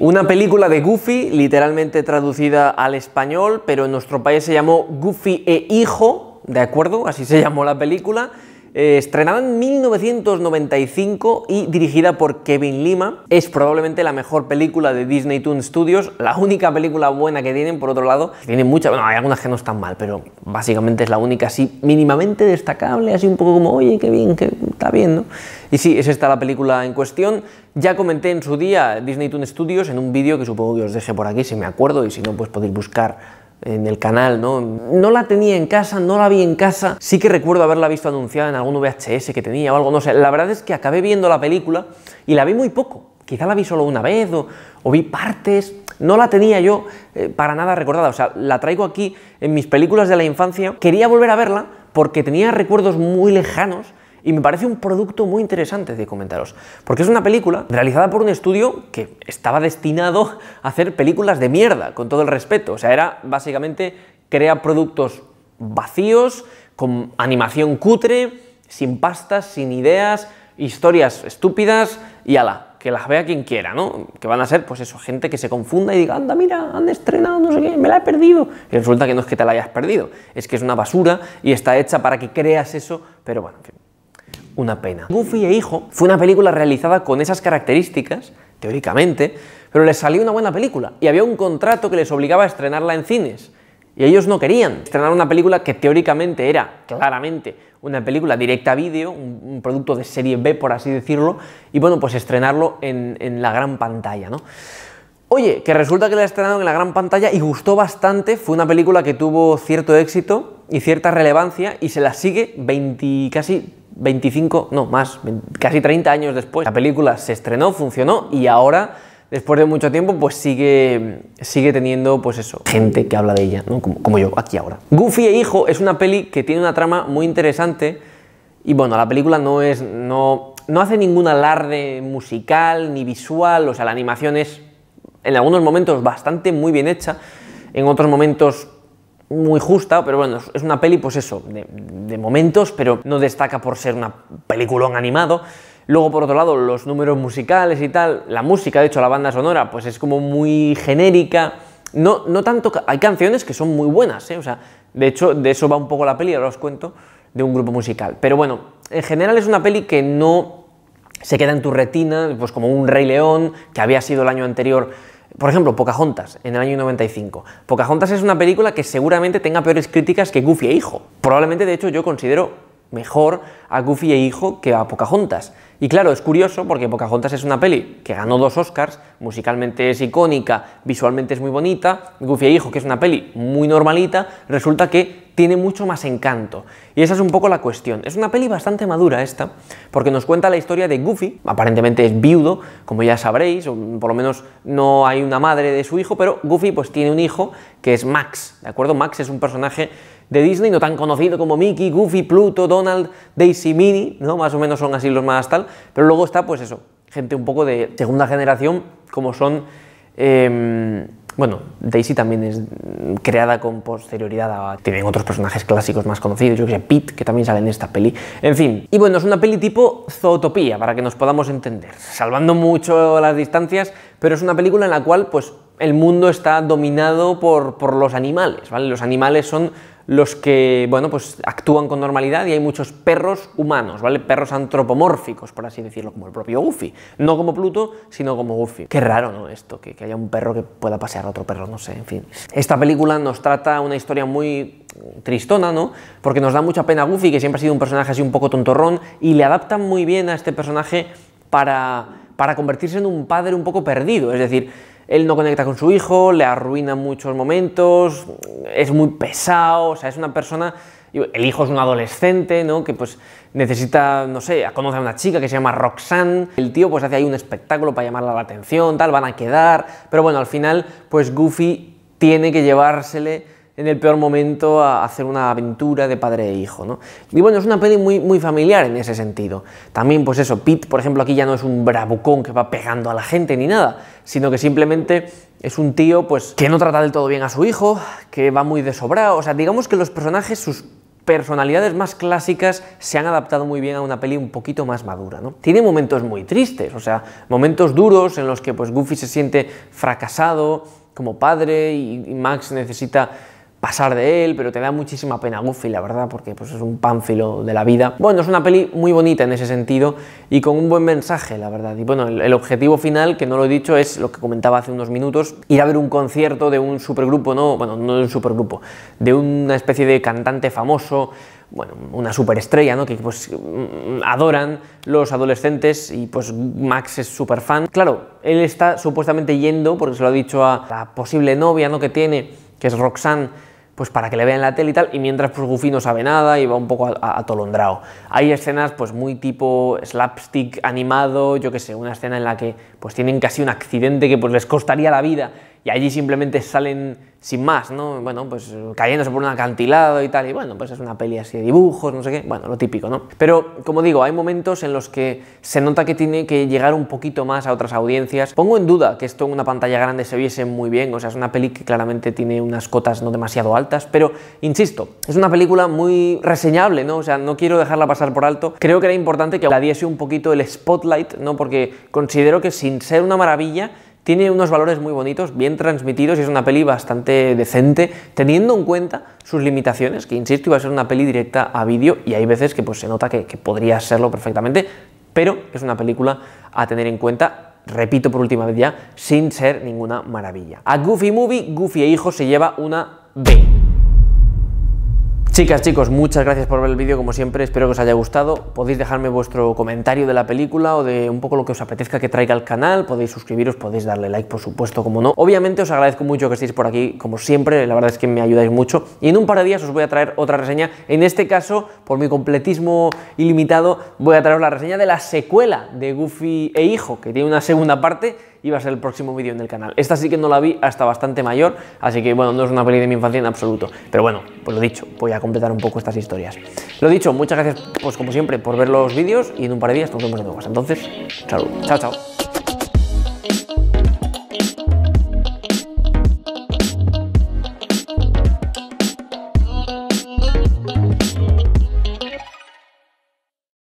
una película de Goofy, literalmente traducida al español, pero en nuestro país se llamó Goofy e Hijo, ¿de acuerdo? Así se llamó la película. Eh, estrenada en 1995 y dirigida por Kevin Lima. Es probablemente la mejor película de Disney Toon Studios, la única película buena que tienen, por otro lado, tienen muchas, bueno, hay algunas que no están mal, pero básicamente es la única así mínimamente destacable, así un poco como, oye, qué bien, que está bien, ¿no? Y sí, es esta la película en cuestión. Ya comenté en su día Disney Toon Studios en un vídeo que supongo que os dejé por aquí, si me acuerdo, y si no, pues podéis buscar en el canal, ¿no? No la tenía en casa, no la vi en casa, sí que recuerdo haberla visto anunciada en algún VHS que tenía o algo, no sé, la verdad es que acabé viendo la película y la vi muy poco, quizá la vi solo una vez o, vi partes, no la tenía yo eh, para nada recordada, o sea, la traigo aquí en mis películas de la infancia, quería volver a verla porque tenía recuerdos muy lejanos y me parece un producto muy interesante de comentaros, porque es una película realizada por un estudio que estaba destinado a hacer películas de mierda, con todo el respeto, o sea, era básicamente crea productos vacíos, con animación cutre, sin pastas, sin ideas, historias estúpidas y ala, que las vea quien quiera, ¿no? Que van a ser, pues eso, gente que se confunda y diga, anda, mira, han estrenado, no sé qué, me la he perdido. Y resulta que no es que te la hayas perdido, es que es una basura y está hecha para que creas eso, pero bueno, una pena. Goofy e Hijo fue una película realizada con esas características, teóricamente, pero les salió una buena película y había un contrato que les obligaba a estrenarla en cines. Y ellos no querían estrenar una película que teóricamente era, claramente, una película directa a vídeo, un, producto de serie B, por así decirlo, y bueno, pues estrenarlo en, la gran pantalla, ¿no? Oye, que resulta que la estrenaron en la gran pantalla y gustó bastante, fue una película que tuvo cierto éxito y cierta relevancia y se la sigue 20, casi 25, no, más, casi 30 años después. La película se estrenó, funcionó y ahora, después de mucho tiempo, pues sigue, sigue teniendo, pues eso, gente que habla de ella, ¿no? Como, como yo, aquí ahora. Goofy e Hijo es una peli que tiene una trama muy interesante y bueno, la película no es, no, no hace ningún alarde musical ni visual, o sea, la animación es en algunos momentos bastante muy bien hecha, en otros momentos muy justa, pero bueno, es una peli, pues eso, de, momentos, pero no destaca por ser una peliculón animado. Luego, por otro lado, los números musicales y tal, la música, de hecho, la banda sonora, pues es como muy genérica. No, no tanto, hay canciones que son muy buenas, ¿eh? o sea, de hecho, de eso va un poco la peli, ahora os cuento, de un grupo musical. Pero bueno, en general es una peli que no se queda en tu retina, pues como un Rey León, que había sido el año anterior por ejemplo, Pocahontas, en el año 95. Pocahontas es una película que seguramente tenga peores críticas que Goofy e Hijo. Probablemente, de hecho, yo considero mejor a Goofy e hijo que a Pocahontas. Y claro, es curioso porque Pocahontas es una peli que ganó dos Oscars, musicalmente es icónica, visualmente es muy bonita, Goofy e hijo, que es una peli muy normalita, resulta que tiene mucho más encanto. Y esa es un poco la cuestión. Es una peli bastante madura esta, porque nos cuenta la historia de Goofy, aparentemente es viudo, como ya sabréis, o por lo menos no hay una madre de su hijo, pero Goofy pues tiene un hijo que es Max, ¿de acuerdo? Max es un personaje de Disney, no tan conocido como Mickey, Goofy, Pluto, Donald, Daisy, Minnie, ¿no? Más o menos son así los más tal, pero luego está pues eso, gente un poco de segunda generación, como son... Em, bueno, Daisy también es creada con posterioridad a... Tienen otros personajes clásicos más conocidos, yo que sé, Pete, que también sale en esta peli. En fin. Y bueno, es una peli tipo zootopía, para que nos podamos entender. Salvando mucho las distancias, pero es una película en la cual, pues, el mundo está dominado por, por los animales, ¿vale? Los animales son los que, bueno, pues actúan con normalidad y hay muchos perros humanos, ¿vale? Perros antropomórficos, por así decirlo, como el propio Goofy. No como Pluto, sino como Goofy. Qué raro, ¿no? Esto, que, que haya un perro que pueda pasear a otro perro, no sé, en fin. Esta película nos trata una historia muy tristona, ¿no? Porque nos da mucha pena a Goofy, que siempre ha sido un personaje así un poco tontorrón, y le adaptan muy bien a este personaje para, para convertirse en un padre un poco perdido, es decir él no conecta con su hijo, le arruina muchos momentos, es muy pesado, o sea, es una persona... El hijo es un adolescente, ¿no? Que pues necesita, no sé, conoce a una chica que se llama Roxanne. El tío pues hace ahí un espectáculo para llamarle la atención, tal, van a quedar. Pero bueno, al final pues Goofy tiene que llevársele en el peor momento a hacer una aventura de padre e hijo, ¿no? Y bueno, es una peli muy, muy familiar en ese sentido. También, pues eso, Pete, por ejemplo, aquí ya no es un bravucón que va pegando a la gente ni nada, sino que simplemente es un tío, pues, que no trata del todo bien a su hijo, que va muy desobrado, o sea, digamos que los personajes, sus personalidades más clásicas se han adaptado muy bien a una peli un poquito más madura, ¿no? Tiene momentos muy tristes, o sea, momentos duros en los que pues Goofy se siente fracasado como padre y Max necesita pasar de él, pero te da muchísima pena Goofy, la verdad, porque pues, es un pánfilo de la vida. Bueno, es una peli muy bonita en ese sentido y con un buen mensaje, la verdad. Y bueno, el, objetivo final, que no lo he dicho, es lo que comentaba hace unos minutos, ir a ver un concierto de un supergrupo, no, bueno, no de un supergrupo, de una especie de cantante famoso, bueno, una superestrella, ¿no? Que pues mm, adoran los adolescentes y pues Max es súper fan. Claro, él está supuestamente yendo, porque se lo ha dicho a la posible novia, ¿no? Que tiene, que es Roxanne, pues para que le vean la tele y tal, y mientras pues Goofy no sabe nada y va un poco atolondrado. Hay escenas pues muy tipo slapstick animado, yo que sé, una escena en la que pues tienen casi un accidente que pues les costaría la vida y allí simplemente salen sin más, ¿no? Bueno, pues cayéndose por un acantilado y tal, y bueno, pues es una peli así de dibujos, no sé qué, bueno, lo típico, ¿no? Pero, como digo, hay momentos en los que se nota que tiene que llegar un poquito más a otras audiencias. Pongo en duda que esto en una pantalla grande se viese muy bien, o sea, es una peli que claramente tiene unas cotas no demasiado altas, pero, insisto, es una película muy reseñable, ¿no? O sea, no quiero dejarla pasar por alto. Creo que era importante que la diese un poquito el spotlight, ¿no? Porque considero que sin ser una maravilla, tiene unos valores muy bonitos, bien transmitidos y es una peli bastante decente, teniendo en cuenta sus limitaciones, que insisto, iba a ser una peli directa a vídeo y hay veces que pues, se nota que, que podría serlo perfectamente, pero es una película a tener en cuenta repito por última vez ya, sin ser ninguna maravilla. A Goofy Movie, Goofy e Hijo se lleva una B. Chicas, chicos, muchas gracias por ver el vídeo, como siempre, espero que os haya gustado. Podéis dejarme vuestro comentario de la película o de un poco lo que os apetezca que traiga al canal, podéis suscribiros, podéis darle like, por supuesto, como no. Obviamente os agradezco mucho que estéis por aquí, como siempre, la verdad es que me ayudáis mucho. Y en un par de días os voy a traer otra reseña, en este caso, por mi completismo ilimitado, voy a traeros la reseña de la secuela de Goofy e Hijo, que tiene una segunda parte y va a ser el próximo vídeo en el canal. Esta sí que no la vi hasta bastante mayor, así que bueno, no es una peli de mi infancia en absoluto. Pero bueno, pues lo dicho, voy a completar un poco estas historias. Lo dicho, muchas gracias, pues como siempre, por ver los vídeos y en un par de días nos vemos de nuevo. Entonces, chao Chao, chao.